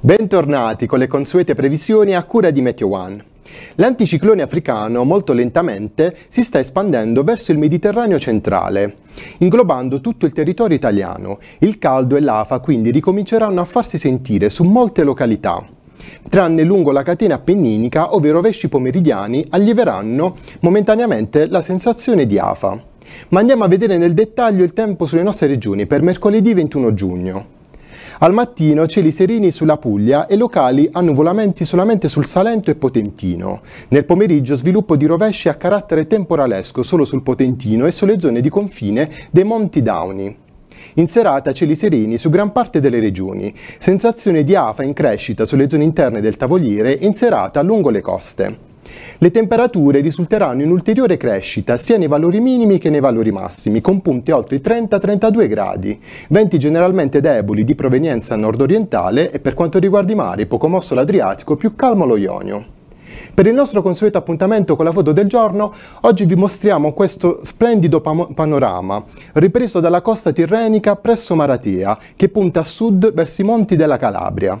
Bentornati con le consuete previsioni a cura di Meteo One. L'anticiclone africano molto lentamente si sta espandendo verso il Mediterraneo centrale, inglobando tutto il territorio italiano. Il caldo e l'afa quindi ricominceranno a farsi sentire su molte località tranne lungo la catena appenninica ove i rovesci pomeridiani allieveranno momentaneamente la sensazione di afa. Ma andiamo a vedere nel dettaglio il tempo sulle nostre regioni per mercoledì 21 giugno. Al mattino cieli serini sulla Puglia e locali annuvolamenti solamente sul Salento e Potentino. Nel pomeriggio sviluppo di rovesci a carattere temporalesco solo sul Potentino e sulle zone di confine dei Monti Dauni. In serata cieli serini su gran parte delle regioni, sensazione di afa in crescita sulle zone interne del tavoliere e in serata lungo le coste. Le temperature risulteranno in ulteriore crescita sia nei valori minimi che nei valori massimi, con punte oltre i 30-32 gradi, venti generalmente deboli di provenienza nord-orientale e per quanto riguarda i mari poco mosso l'Adriatico, più calmo lo Ionio. Per il nostro consueto appuntamento con la foto del giorno, oggi vi mostriamo questo splendido panorama, ripreso dalla costa tirrenica presso Maratea, che punta a sud verso i monti della Calabria.